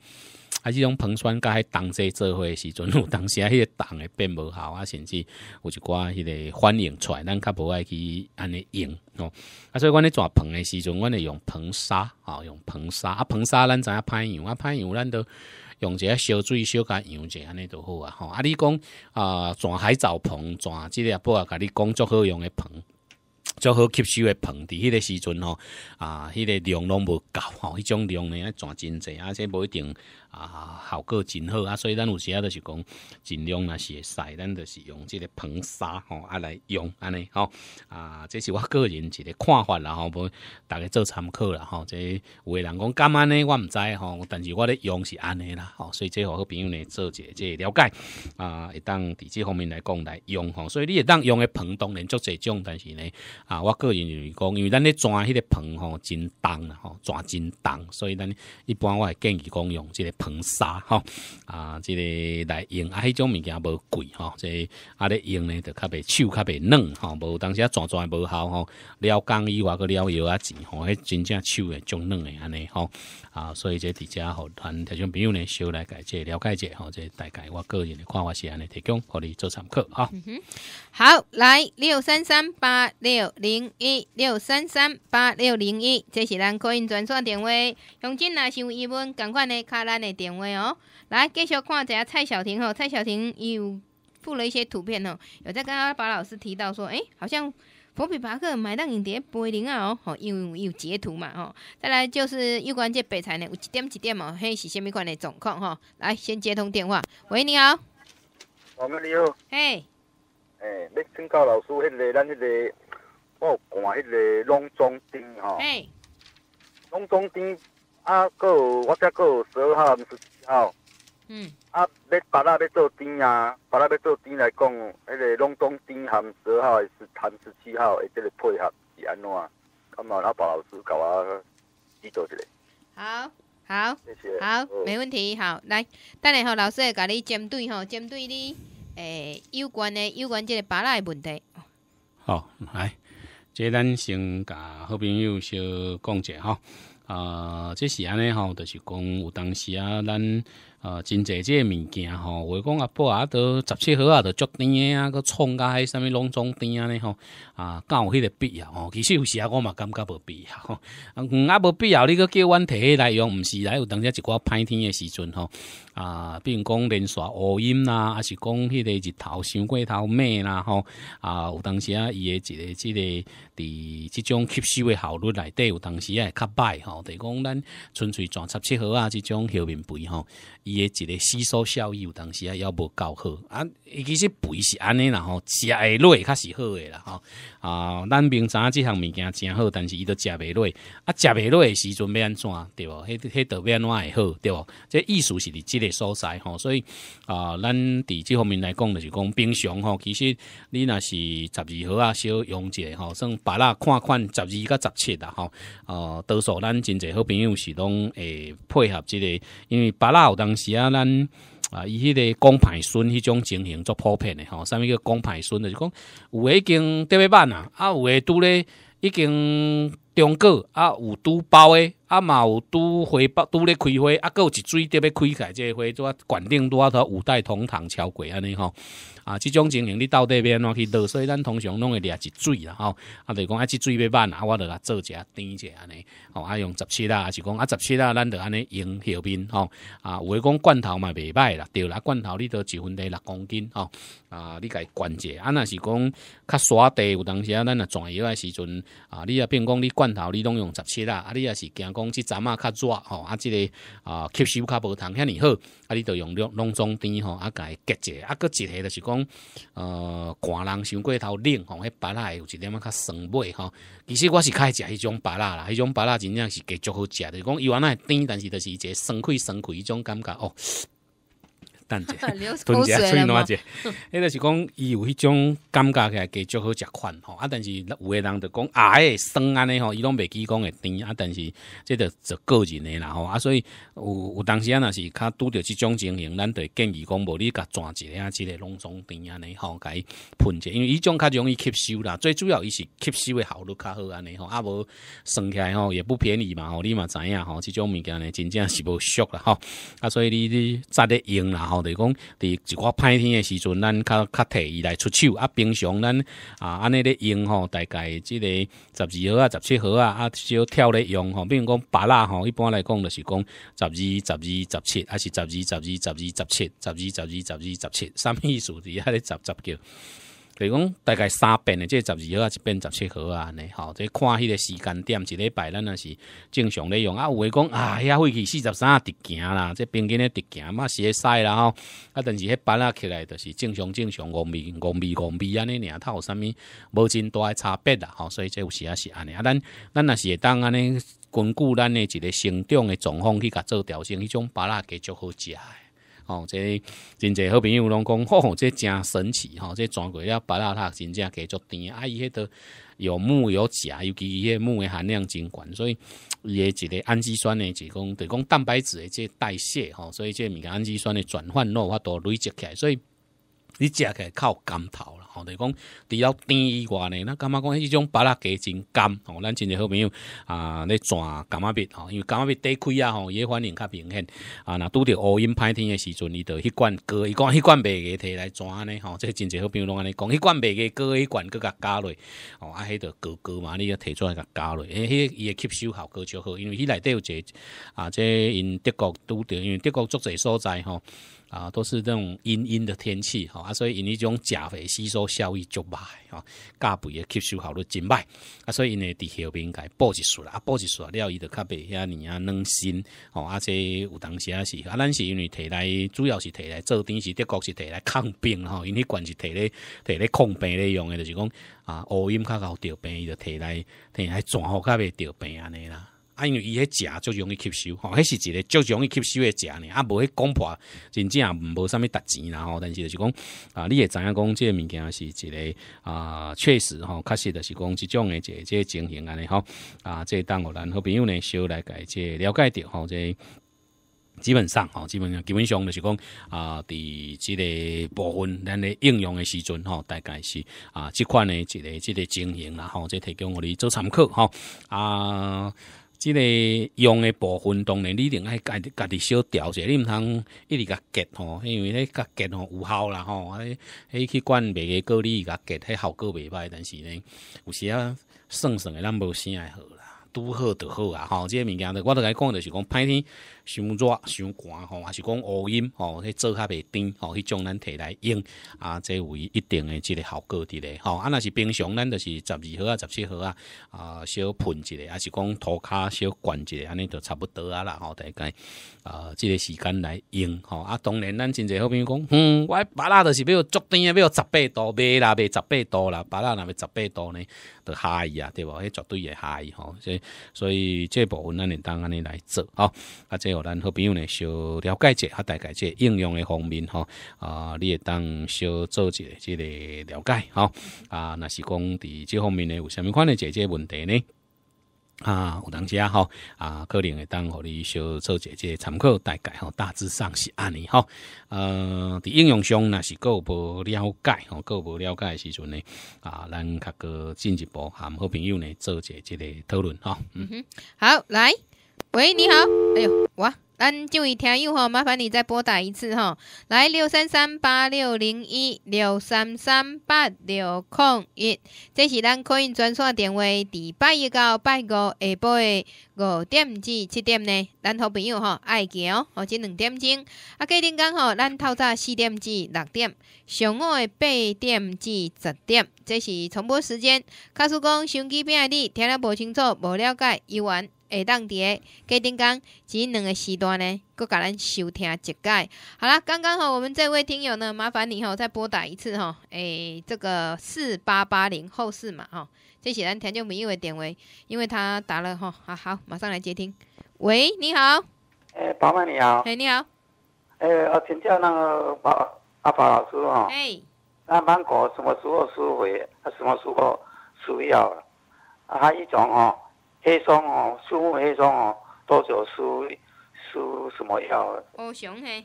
啊，即种硼酸甲同先做伙诶时阵，有当时啊，迄个铜会变无效啊，甚至有一寡迄个反应出，来，咱较无爱去安尼用哦。啊，所以阮咧抓硼诶时阵，阮会用硼砂啊，用硼砂啊，硼砂咱知影歹用啊，歹用咱都用一下烧水、小甲养者安尼都好啊。吼啊，你讲啊，抓海藻硼，抓即个不啊，甲你讲最好用诶硼，最好吸收诶硼，伫迄个时阵吼，啊，迄个量拢无够吼，迄种量呢抓真济，而且无一定。啊，效果真好啊！所以咱有时啊，就是讲尽量是会使咱就是用这个硼砂吼啊来用安尼吼。啊，这是我个人一个看法啦吼，无大家做参考啦吼。这有的人讲干嘛呢？我毋知吼，但是我咧用是安尼啦吼。所以这好朋友呢做一个这了解啊，会当伫这方面来讲来用吼。所以你会当用的硼当然足侪种，但是呢啊，我个人讲，因为咱咧抓迄个硼吼真重啦吼，抓真重，所以咱一般我会建议讲用这个。硼砂哈啊，即个来用啊，迄种物件无贵哈，个啊咧用咧就较袂手较袂嫩哈，无当时啊抓抓无效吼，了工以外个了药啊钱吼，迄真正手诶，中嫩诶安尼吼啊，所以这伫遮吼，团，听众朋友呢，少来了解了解，吼。这大概我个人的看法是安尼提供，互你做参考哈。好，来六三三八六零一六三三八六零一，这是咱可以转线电话。雄金啊，想疑问赶快呢，卡咱呢。点位哦，来继续看，一下蔡小婷哦，蔡小婷有附了一些图片哦，有在刚刚把老师提到说，哎，好像伏笔八克买单影碟八零啊哦，好，因为有截图嘛哦，再来就是有关这北材呢，有一点一点哦，嘿是虾米款的状况哦，来先接通电话，喂，你好，我哥你好，嘿，诶，你请教老师，迄个咱迄个我有迄个龙中丁哈，嘿，龙中丁。啊，搁有我遮搁有十二号，十七号。嗯。啊，咧巴拉咧做丁啊，巴拉咧做丁来讲，迄个拢讲丁含十二号是含十七号会即个配合是安怎？啊嘛，阿宝老师教我指导一下。好，好，好，没问题。好，来，等下，吼，老师会甲你针对吼，针对你诶有关的有关这个巴拉的问题。好，来，即咱先甲好朋友先讲者吼。啊，即是安尼吼，就是讲有当时啊，咱啊，真济即个物件吼，话讲阿伯啊，都十七岁啊，都足甜啊，个创甲迄啥物拢总甜啊咧吼，啊，敢有迄个必要吼，其实有时啊，我嘛感觉无必要吼，啊无必要，你去叫阮摕迄内容，毋是来有当时一寡歹天诶时阵吼。啊，比如讲连续乌阴啦，还是讲迄个日头、伤过头咩啦吼？啊，有当时啊，伊个一个即个，伫即种吸收嘅效率内底，有当时啊会较歹吼。就讲咱纯粹转十七号啊，即种后面肥吼，伊个一个吸收效益，有当时啊也无够好啊。伊其实肥是安尼啦吼，食的肉较是好嘅啦吼。啊，咱平常即项物件真好，但是伊都食袂落。啊，食袂落嘅时阵要安怎对无？迄迄道要安怎会好对无？这意思是伫即。所在吼，所以啊，咱伫即方面来讲，就是讲平常吼，其实你若是十二号啊，小用一下吼，算白啦看看十二甲十七啦吼，哦，多数咱真侪好朋友是拢会配合即个，因为白啦有当时啊，咱啊伊迄个公排孙迄种情形足普遍的吼，啥物叫公排孙就是讲有已经特别办啊，啊有拄咧已经中过，啊有拄包诶。啊！嘛有拄花苞，拄咧开花，啊，有一水伫要开起来，个花做啊，肯定啊他五代同堂，超过安尼吼。啊，即种情形你到底安怎去落？所以咱通常拢会掠一水啦吼，啊，就讲啊，一水要办啊，我著来做下，甜一下安尼，吼，啊，用十七啊，啊，是讲啊，十七啊，咱著安尼用后面吼，啊，有诶讲罐头嘛袂歹啦，对啦，罐头你都一份得六公斤吼，啊，你家灌者啊，若是讲较沙地有当时啊，咱啊转移诶时阵啊，你啊，变讲你罐头你拢用十七啊，啊，你啊是惊讲即阵啊较热吼，啊，即个啊吸收较无通遐尼好。你就用浓、浓、中、甜吼，啊，加结者，啊，佮一个就是讲，呃，寒人伤过头冷，吼，迄白腊有一点蚊较酸脆吼。其实我是较爱食迄种芭腊啦，迄种芭腊真正是佮足好食是讲伊原来甜，但是就是一个酸脆、酸脆迄种感觉哦。囤 *laughs* *laughs* 一下催暖下，*laughs* 迄个是讲伊有迄种感觉起来，加足好食款吼，啊，但是有诶人著讲，哎，酸安尼吼，伊拢袂记讲会甜啊，但是即著就个人诶啦吼，啊，所以有有当时啊，若是较拄着即种情形，咱会建议讲，无你甲转一啊，即个拢总甜安尼吼，甲喷一下，因为伊种较容易吸收啦，最主要伊是吸收诶效率较好安尼吼，啊，无酸起来吼，也不便宜嘛，吼，你嘛知影吼，即种物件呢，真正是无俗啦吼。啊，所以你你扎咧用啦吼。就讲，伫一寡歹天诶时阵，咱较较提伊来出手啊。平常咱啊，安尼咧用吼，大概即个十二号啊、十七号啊，啊少跳咧用吼。比如讲，巴拉吼，一般来讲就是讲十二、十二、十七，还是十二、十二、十二、十七、十二、十二、十二、十七，物意思？伫遐咧十十叫。就如讲，大概三遍的，即十二号啊，一遍十七号啊，安尼吼，即看迄个时间点，一礼拜咱若是正常咧用啊。有会讲，啊，遐费气，四十三直行啦，即平均咧直行嘛，会使啦。啊，但是迄摆啦起来，就是正常正常，五味，五味五味安尼它有啥物无真大差别啦。吼，所以即有时也是安尼啊。咱咱若是当安尼根据咱诶一个成长诶状况去甲做调整，迄种摆啦给足好食吼、哦，这真济好朋友拢讲，吼、哦，这诚神奇，吼，这全过了白邋塔真正加足甜。啊，伊迄度有木有食，尤其伊迄木的含量真悬，所以伊的一个氨基酸呢，是讲，就讲蛋白质即这代谢，吼，所以这物件氨基酸的转换路我多累积起来，所以你食起较有甘头了。是讲，除了甜以外呢，咱感觉讲迄种芭乐加真甘吼？咱真侪好朋友啊，咧转干嘛别吼？因为干嘛别低开啊吼，伊诶反应较明显啊。若拄着乌阴歹天诶时阵，伊就迄罐过伊讲迄罐白的摕来转呢吼。即真侪好朋友拢安尼讲，迄罐白的过迄罐，搁甲加落哦。啊，迄条过过嘛，你要摕出来甲加落，因迄伊诶吸收效果就好，因为伊内底有一个啊，即因德国拄着，因为德国足侪所在吼。啊，都是这种阴阴的天气，哈啊，所以因一种钾肥吸收效益就慢，哈，钾肥的吸收效率真慢，啊，所以因地伫后应该补一数啦，啊，补一数了，伊就较袂遐尔啊，软新，吼，啊，这有当时也是，啊，咱是因为摕来，主要是摕来做点是德国是摕来抗病，吼，因迄管是摕咧摕咧抗病咧用的，就是讲啊，乌阴较厚掉病，伊就摕来摕来转好较袂掉病安尼啦。啊，因为伊迄食足容易吸收吼，迄是一个足容易吸收诶食呢，啊无去讲破真正无啥物值钱啦吼，但是就是讲啊，你会知影讲，即个物件是一个啊，确实吼，确实就是讲即种诶一个即个情形安尼吼啊，即当我咱好朋友呢，小来解即了解着吼，即基本上吼，基本上，基本上就是讲啊，伫即个部分咱咧应用诶时阵吼，大概是啊，即款诶一个即个情形啦，吼，即提供互你做参考吼啊。即个用的部分当然，你另外家己家己小调节，你毋通一直甲结吼，因为咧甲结吼有效啦吼。迄迄去管别的过滤甲结，迄效果袂歹，但是呢，有时啊，算算诶，咱无啥会好啦。拄好就好啊，吼！即个物件，我都来讲，就是讲，天伤热、伤寒吼，还是讲乌阴，吼，迄做较袂甜，吼，迄种咱摕来用，啊，即有一定的即个效果伫咧，吼！啊，若是平常咱就是十二号啊，十七号啊，啊，小喷一个，还是讲涂骹小罐一个，安尼就差不多啊啦，吼，大概，呃，即个时间来用，吼！啊，当然，咱真侪好朋友讲，嗯，我白腊就是比如足甜的，比如十八度，袂啦，袂十八度啦，白腊若要十八度呢？都嗨呀，对不？迄绝对也嗨吼，所以所以这部分咱你当安尼来做吼，啊，即有咱好朋友呢，小了解者，啊，大概这应用的方面吼，啊，你会当小做一个即个了解吼，啊，那是讲伫这方面呢，有啥物款的解决问题呢？啊，有当时啊，吼啊，可能会当互你小做一下参考大概吼，大致上是安尼吼。呃，伫应用上若是有无了解吼，有无了解诶时阵呢，啊，咱较过进一步含好朋友呢做一下个讨论吼。嗯哼，好来。喂，你好。哎呦，哇，咱这位听友哈，麻烦你再拨打一次哈。来，六三三八六零一，六三三八六空一，这是咱可以转线电话，第八一到八五下晡的五点至七点呢。咱好朋友哈，爱见哦，或者两点钟。啊，今天刚好咱透早四点至六点，上午的八点至十点，这是重播时间。告诉讲手机边的听了不清楚、不了解，伊完。会当诶过点讲？只两个时段呢，够甲咱收听一届。好了，刚刚好，我们这位听友呢，麻烦你吼再拨打一次吼，诶，这个四八八零后四嘛吼，这显然田就名为电话，因为他打了吼，好好，马上来接听。喂，你好。诶，宝马你好。诶，你好。诶，我请教那个宝阿宝老师吼。诶。那芒果什么时候收回？什么时候需肥要？还一种哦。黑霜哦，树木黑哦，多就输输什么药哦，熊嘿，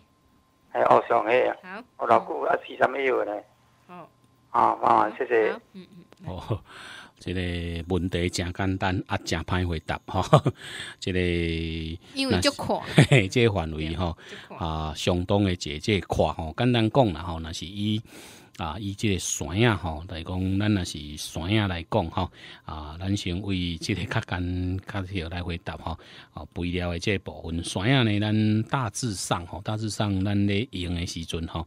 系乌熊嘿啊！好，我老啊是什么药嘞？好，好，谢谢。嗯嗯。哦，这个问题真简单啊，真歹回答哈。这个因为就垮，这范围哈啊，相当的解这垮哈，简单讲啦吼，那是伊。啊，以即个山啊吼，来讲，咱若是山啊来讲吼，啊，咱先为即个较简较少来回答吼，啊，肥料的即个部分，山啊呢，咱大致上吼，大致上咱咧用的时阵吼，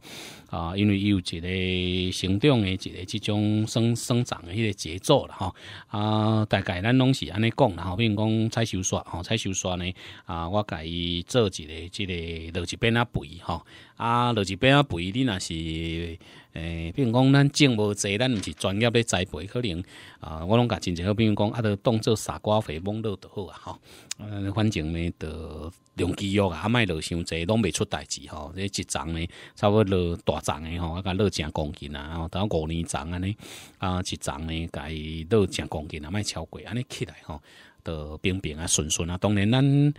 啊，因为伊有一个生长的一个即种生生长的迄个节奏了吼，啊，大概咱拢是安尼讲，啦，后比如讲采收刷，吼采收刷呢，啊，我甲伊做一个，即个落一边啊肥吼，啊，落一边啊肥，你若是。诶，比如讲咱种无济，咱毋是专业咧栽培，可能啊，我拢甲真济好比如讲，啊，都当做傻瓜肥、懵落就好啊，吼。嗯，反正呢，就用肌药啊，卖落伤济，拢袂出代志吼。这一丛呢，差不多落大丛诶吼，啊，甲落诚公斤啊，吼，等五年丛安尼，啊，一丛呢，甲伊落诚公斤啊，卖超过安尼起来吼，都平平啊，顺顺啊，当然咱。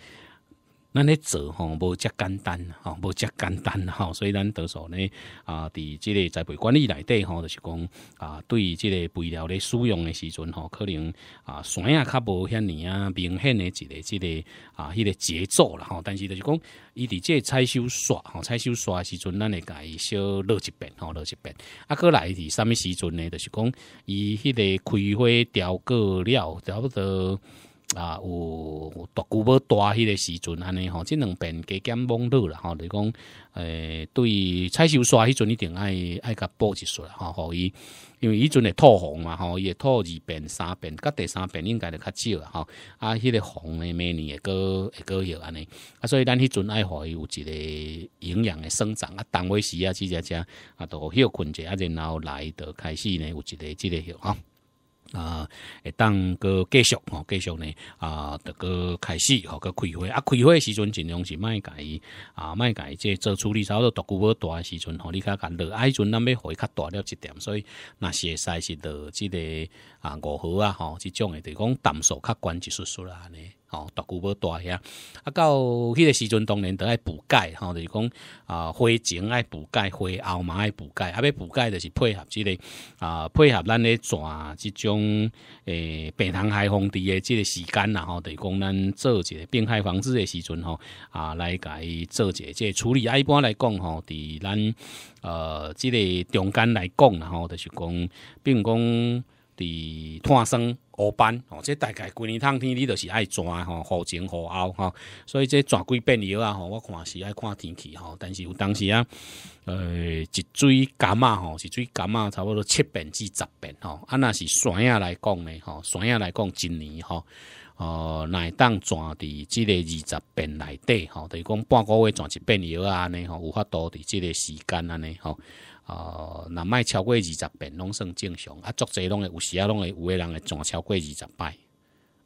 咱咧做吼，无遮简单吼，无遮简单吼。所以咱多少呢啊？伫即个栽培管理内底吼，就是讲啊，对于即个肥料咧使用的时阵吼，可能啊，山啊较无遐尼啊明显的一个、即个啊，迄个节奏啦吼。但是就是讲，伊伫即个采收、刷、采收、刷时阵，咱会甲伊小落一遍吼落一遍。啊，过来伫啥物时阵呢，就是讲伊迄个开花调过料，差不多。啊，有大久要大迄个时阵安尼吼，即两边加减懵到啦吼，就讲诶，对菜椒刷迄阵一定爱爱甲补一束吼，互伊因为以阵会吐红嘛吼，伊会吐二遍三遍，甲第三遍应该就较少啦吼，啊，迄个红诶明年会过会过有安尼，啊，所以咱迄阵爱互伊有一个营养诶生长啊，单位时啊，只只只啊，都休困者，啊，然后来就开始呢，有一个这个有哈。啊，当个继续吼，继续呢啊，这个开始吼，个开会啊，开会时阵尽量是卖改啊，卖改即做处理，差不多独孤波大诶时阵，吼，你较甘啊，爱阵咱要回较大了一点，所以若是会使是落即个。啊，五号啊，吼，即种诶，就讲胆数较悬一丝丝啦安尼，吼，大骨无大遐，啊，到迄个时阵，当然就爱补钙，吼，就讲啊，花前爱补钙，花后嘛爱补钙，啊，要补钙就是配合即个啊，配合咱咧抓即种诶，病虫海红滴诶，即个时间啦，吼，是讲咱做一个病害防治诶时阵吼，啊，来伊做一个即个处理啊，一般来讲吼，伫咱呃，即个中间来讲，然后就是讲，并讲。伫泰酸乌斑吼，即大概几年冬天你都是爱转吼，好前好后吼，所以即转几变热啊吼，我看是爱看天气吼，但是有当时啊，呃，一水感冒吼，一水感冒差不多七变至十变吼，啊若是山啊来讲呢吼，山啊来讲今年吼，哦，乃当转伫即个二十变内底吼，等于讲半个月转一变热啊尼吼，有法度伫即个时间安尼吼。哦，那卖超过二十遍拢算正常，啊，作者拢会有时啊，拢会有个人会全超过二十摆，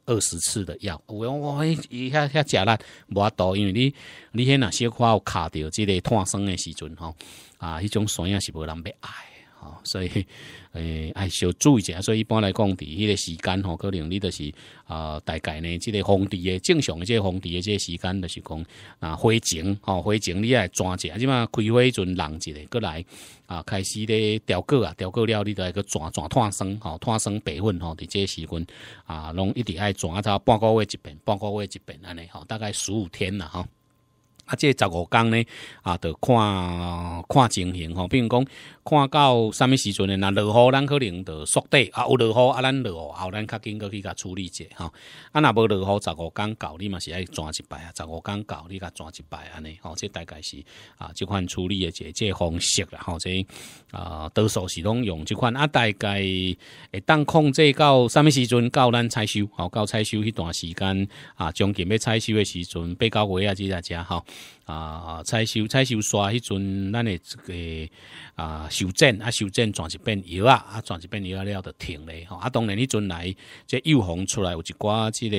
二十次的药，有我我伊遐遐食力无法多，因为你你迄若小可有卡着，即个烫伤的时阵吼，啊，迄种酸也是无人要爱。吼，所以诶，还 *laughs* 小注意一下。所以一般来讲，伫迄个时间吼，可能你就是啊，大概呢，即个防治的正常的即个防治的即个时间，就是讲啊，花情吼，花情你来转者，即起开花阵人一个过来啊，开始咧调果啊，调果了你再去转转炭生吼，炭生白粉吼，伫即个时分啊，拢一直爱转啊，它半个月一遍，半个月一遍安尼吼，大概十五天呐哈。啊，这十五工呢，啊，得看看情形吼。比如讲，看到啥物时阵呢？若落雨，咱可能得速地啊。有落雨啊，咱落雨，后咱较紧过去甲处理者吼。啊，若无落雨，十五工到你嘛是爱转一摆啊。十五工到你甲转一摆安尼吼。这大概是啊，即款处理的这这方式啦吼。这啊，多数是拢用即款啊，大概会当控制到啥物时阵到咱采收吼。到采收迄段时间啊，将近要采收的时阵八九月啊，即个遮吼。啊！采收采收刷迄阵，咱诶这个啊，修整啊，修整转一边油啊，啊转一边油啊，了就停咧吼。啊，当然迄阵来，即幼房出来有一挂之个。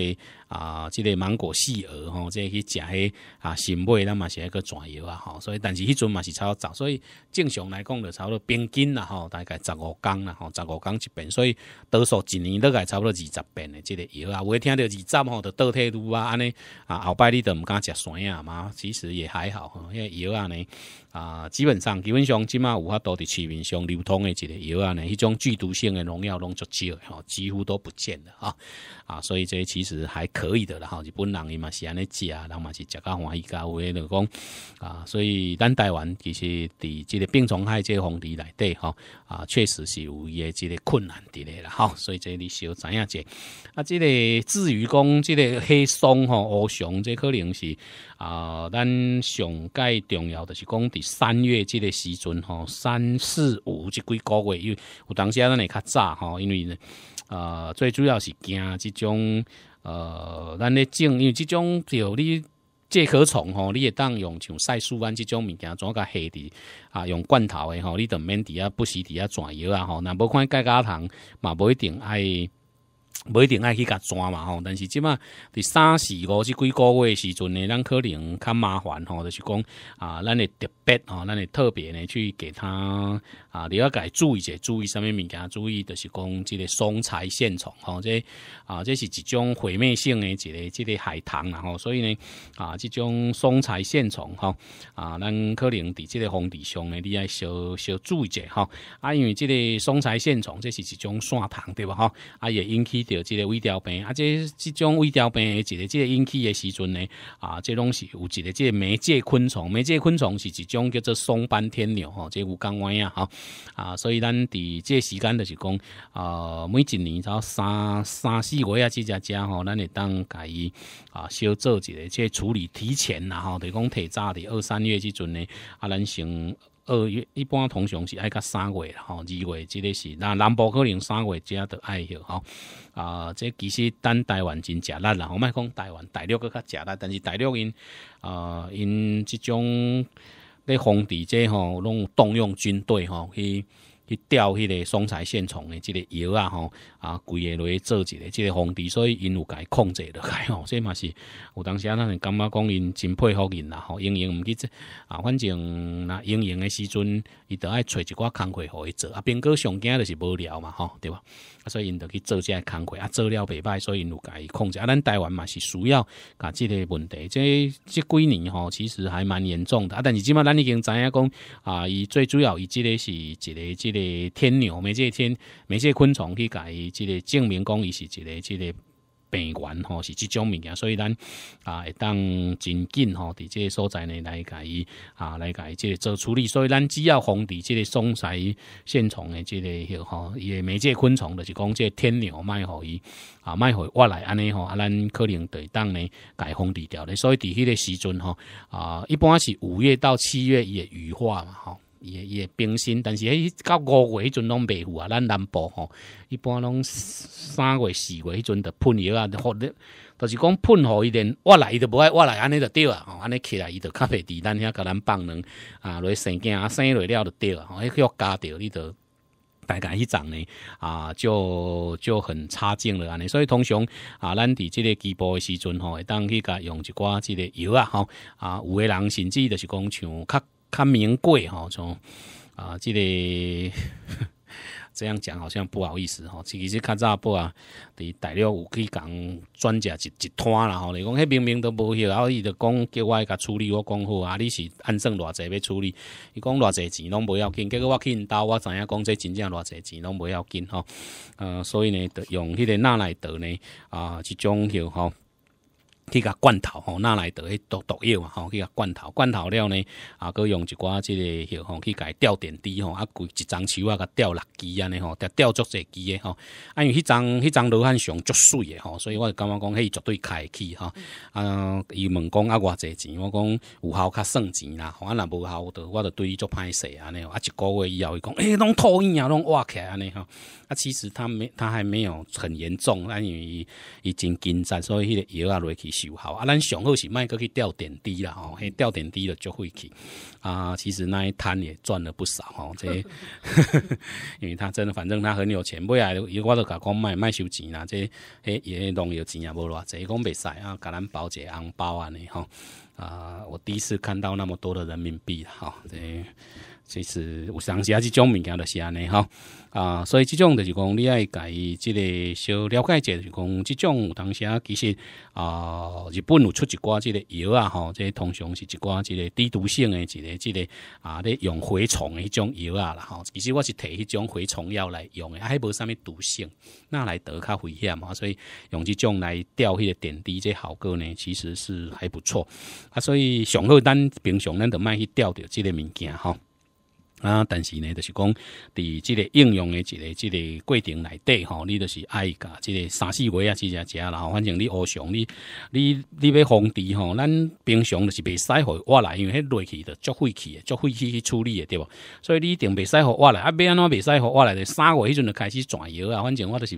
啊，即个芒果细蛾吼，即个去食迄啊新买咱嘛是迄个全药啊，吼。所以但是迄阵嘛是超早，所以正常来讲的差不多平均啦，吼，大概十五工啦，吼，十五工一遍，所以多数一年大概差不多二十遍的即个药啊，有听到二十吼，就倒退路啊，安尼啊，后摆你都毋敢食酸啊嘛。其实也还好，吼、因为药啊呢。啊，基本上基本上，即码有法多伫市面上流通的一个药啊，呢，迄种剧毒性的农药拢足少吼，几乎都不见了吼。啊，所以这其实还可以的啦。吼，日本人伊嘛是安尼食人嘛是食较欢喜较会了讲啊，所以咱台湾其实伫这个病虫害这防治内底哈啊，确实是有一些这个困难的咧啦。吼，所以这你是要知样解啊？这个至于讲这个黑松吼、乌熊，这可能是啊，咱上界重要的是讲。三月即个时阵吼，三四五即几个月，因为有当时啊，咱会较早吼，因为呢，呃，最主要是惊即种呃，咱咧种，因为即种就你这可虫吼，你会当用像晒树丸即种物件怎甲下伫啊，用罐头的吼，你都免伫遐不时伫遐转药啊吼，若无看钙加糖嘛，无一定爱。不一定爱去甲抓嘛吼，但是即马伫三四五即几个月时阵呢，咱可能较麻烦吼，就是讲啊，咱会特别吼，咱会特别呢去给他。啊，你要改注意者，注意上面物件，注意就是讲这个松材线虫，吼，这啊，这是一种毁灭性的一个这个害虫，然后所以呢，啊，这种松材线虫，哦，啊，咱可能在这个防治上呢，你要小小注意者，哦，啊，因为这个松材线虫，这是一种线虫，对吧，哦，啊，也引起着这个微雕病，啊，这这种微雕病，一个这个引起的时阵呢，啊，这拢是有一个这个媒介昆虫，媒介昆虫是一种叫做松斑天牛，哦，这有讲过呀，哈。啊，所以咱伫这时间就是讲，呃，每一年差三三四月啊，即只只吼，咱会当伊啊，小做一个，去处理提前啦吼，就讲提早伫二三月即阵呢，啊，咱从二月一般通常是爱到三月啦吼，二月即个是那南部可能三月要都爱许吼，啊，这其实单台湾真吃力啦，我们讲台湾大陆佫较吃力，但是大陆因啊因这种。咧皇帝即吼拢动用军队吼去去调迄个双财线从的即个药啊吼啊个落去做一个即个皇帝所以因有伊控制落来吼，所 *laughs* 以嘛是有当时啊，咱感觉讲因真佩服因啦吼，英营毋去做啊，反正那英营的时阵，伊都爱揣一寡工课互伊做啊，兵哥上惊就是无聊嘛吼，对吧？所以因着去做个工课啊，做了袂歹，所以因有己控制啊。咱台湾嘛是需要啊，即个问题，即即几年吼，其实还蛮严重的啊。但是即码咱已经知影讲啊，伊最主要伊即个是一个即个天牛，每只天每只昆虫去甲伊即个证明讲伊是一个即个。病源吼是即种物件，所以咱啊会当真紧吼，伫即个所在呢来甲伊啊来伊即个做处理。所以咱只要防治即个松柴线虫的即个吼，伊也媒介昆虫着是讲即个天牛卖互伊啊卖互我来安尼吼，啊咱可能会当呢伊防治掉咧。所以伫迄个时阵吼啊，一般是五月到七月伊会羽化嘛吼。伊伊诶冰心，但是迄到五月迄阵拢袂赴啊，咱南部吼，一般拢三月四月迄阵着喷药啊，着互你就是讲喷好一点，我来伊着无爱我来，安尼着对啊，吼，安尼起来伊着较袂滴，咱遐甲咱放卵啊，落生囝啊，生落了着对啊，吼，迄个加着伊着。大概一长呢啊，就就很差劲了安尼，所以通常啊，咱伫即个直播的时阵吼，会当去甲用一寡即个药啊，吼啊，有诶人甚至就是讲像较。较名贵吼，从啊，这个这样讲好像不好意思吼，其实较早不啊？伫大陆有去共专家一一摊啦吼，你讲迄明明都无去，然后伊就讲叫我甲处理，我讲好啊。你是按算偌济要处理？伊讲偌济钱拢不要紧，结果我去因兜，我知影，讲这真正偌济钱拢不要紧吼。呃，所以呢，用迄个纳来德呢？啊，即种料吼。去甲罐头吼，那来得去毒毒药嘛吼，去甲罐头罐头了呢，啊，佮用一寡即个吼去甲伊吊点滴吼，啊，规一张树啊，甲吊垃圾安尼吼，吊足侪支诶吼，啊，因为迄张迄张罗汉熊足水诶吼，所以我就感觉讲，迄绝对开起吼，啊，伊问讲啊，偌侪钱，我讲有效较算钱啦，吼，啊，若无效，我我就对伊足歹势安尼，啊，一个月以后伊讲，哎，拢讨厌啊，拢挖起安尼吼，啊，其实他没，他还没有很严重，因为伊伊真紧张，所以迄个药啊落去。就好啊！咱上好是卖个去吊点滴啦吼，嘿，吊点滴了就会去啊。其实那一摊也赚了不少吼，这 *laughs* *laughs* 因为他真的，反正他很有钱，买啊，伊我都甲讲卖卖收钱啦。这，嘿，也容有钱啊，无偌这一讲袂使啊，甲咱包一个红包啊，尼吼啊！我第一次看到那么多的人民币这。其实有当啊，这种物件就是安尼哈啊，所以这种就是讲你爱介即个小了解一下，就讲这种有当啊，其实啊，日本有出一寡即个药啊，吼，即个通常是一寡即个低毒性的一个即个啊，咧用蛔虫的种药啊啦，吼，其实我是摕迄种蛔虫药来用的，迄无啥物毒性，那来得较危险嘛，所以用这种来吊迄个点滴，即效果呢，其实是还不错啊，所以上好咱平常咱都莫去吊着即个物件哈。啊！但是呢，就是讲，伫即个应用的即个即个过程内底，吼，你就是爱甲即个三四回啊，只只，然啦，反正你学上你你你要防治吼，咱平常就是袂使互我来，因为迄落去的足晦气，足晦气去处理的，对无？所以你一定袂使互我来，啊，要安怎袂使互我来，就三月迄阵就开始转药啊，反正我就是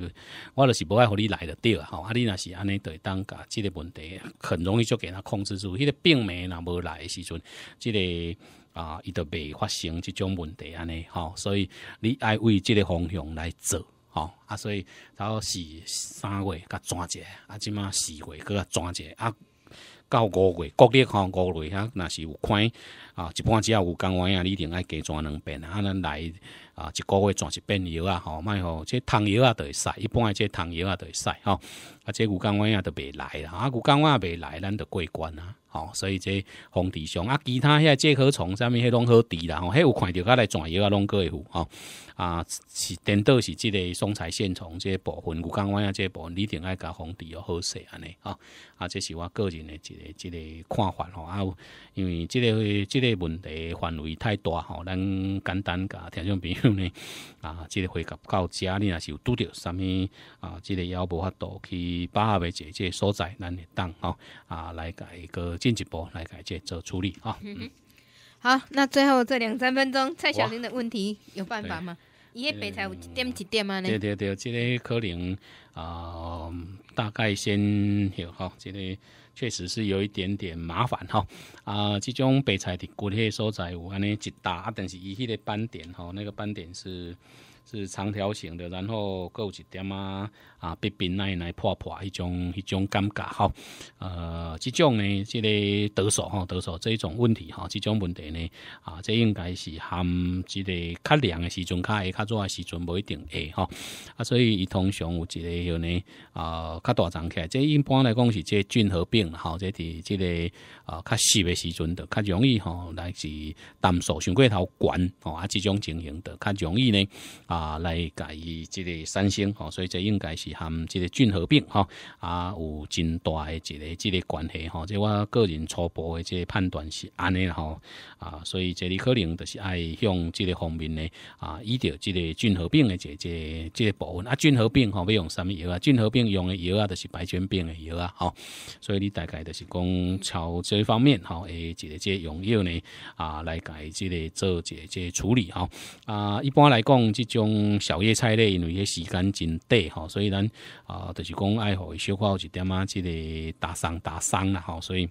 我就是不爱互你来的对啊，吼，啊，你若是安尼会当甲即个问题很容易就给他控制住，迄个病没若无来时阵，即个。啊，伊都未发生即种问题安尼，吼，所以你爱为即个方向来做，吼啊，所以到四三月甲转者，啊，即马四月阁啊转者啊，到五月国立吼五月啊，若是有看啊，一般只要有工话啊，你一定爱加转两遍啊，咱来啊，一个月转一遍药啊，吼，卖吼，个汤药啊都会使，一般个汤药啊都会使吼。即股姜湾也都袂来啦，啊，姜湾也袂来，咱得过关啊，吼，所以即皇地上啊，其他遐介壳虫，啥物迄拢好治啦，吼，迄有看着甲来转药啊，拢过会吼。啊，是颠倒是即个双财线虫这个部分，姜湾啊这个部分，你定爱甲皇地哦好势安尼，啊，啊，这是我个人的一个一个看法吼，啊，因为即个即个问题范围太大吼，咱简单甲听众朋友呢，啊，即个回答到家你也是有拄着啥物啊，即个也无法度去。以八二为界，这所在难会当哦啊，来改个进一步来改这做处理啊。嗯嗯，好，那最后这两三分钟，蔡小玲的问题有办法吗？伊迄北菜有一点一点吗？呢？对对对，这个可能啊，大概先哈，这个确实是有一点点麻烦哈啊，这种北菜的骨黑所在有安尼一打，但是伊迄个斑点哦，那个斑点是。是长条形的，然后够一点啊啊，边边那来破破一种一种尴尬吼，呃，这种呢，这个得手吼，得手这一种问题吼，这种问题呢啊，这应该是含这个较凉的时阵，较会较热的时阵，不一定会吼，啊，所以伊通常有一个叫呢啊，较大长起来，这一般来讲是这菌合并吼，这伫这个啊较湿的时阵的，较容易吼，来是淡数上过头悬吼，啊，这种情形的较容易呢。啊，来改伊即个三星吼，所以这应该是含即个菌合并哈，啊有真大诶一个即个关系吼。即我个人初步诶即个判断是安尼啦吼。啊，所以这里可能就是爱向即个方面呢啊，依照即个菌合并诶即即个部分啊，菌合并吼要用啥物药啊？菌合并用诶药啊，就是白癣病诶药啊吼。所以你大概就是讲朝这方面吼诶，即即用药呢啊，来改即个做即即处理吼。啊，一般来讲即种。种小叶菜类，因为迄时间真短吼，所以咱啊，就是讲爱好烧有一点啊，这个打伤打伤了吼，所以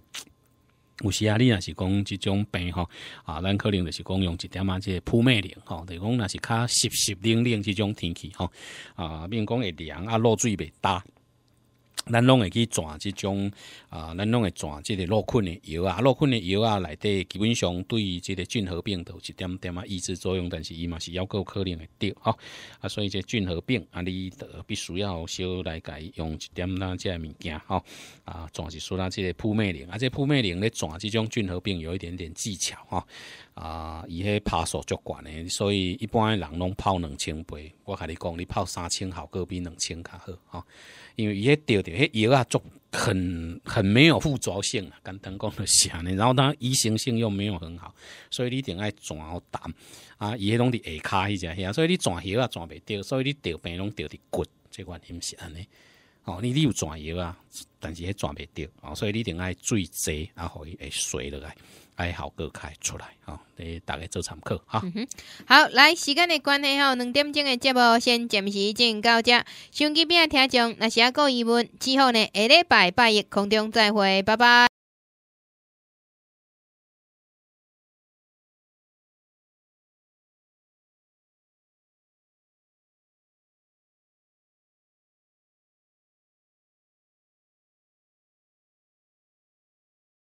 有时啊，你若是讲这种病吼啊，咱可能就是讲用一点啊，这个扑灭灵吼，就是讲那是较湿湿冷冷这种天气吼啊，免讲会凉啊，露水袂焦。咱拢会去转即种啊，咱拢会转即个落困的药啊，落困的药啊，内底基本上对于即个菌合并都一点点啊抑制作用，但是伊嘛是犹够可能会着吼啊，所以即菌合并啊，你得必须要小来改用一点即个物件吼啊，转是说啦，即个扑灭灵啊，即扑灭灵咧转即种菌合并有一点点技巧吼啊，伊迄拍数足悬的，所以一般的人拢泡两千杯，我甲你讲，你泡三千效果比两千较好吼。因为伊迄钓钓迄药啊，足很很没有附着性啊，简单讲着是安尼。然后它移行性又没有很好，所以你定爱转好淡啊，伊迄拢伫下骹迄只，所以你转药啊转袂着，所以你钓病拢钓伫骨，这原因是安尼。哦，你你有转药啊，但是迄转袂钓，所以你定爱水济啊，互伊会洗落来。还好，各开出来啊，你大概这场课哈，好来时间的关系吼，两点钟的节目先暂时进到这。兄弟们听众，那是个疑问，之后呢下礼拜拜一空中再会，拜拜。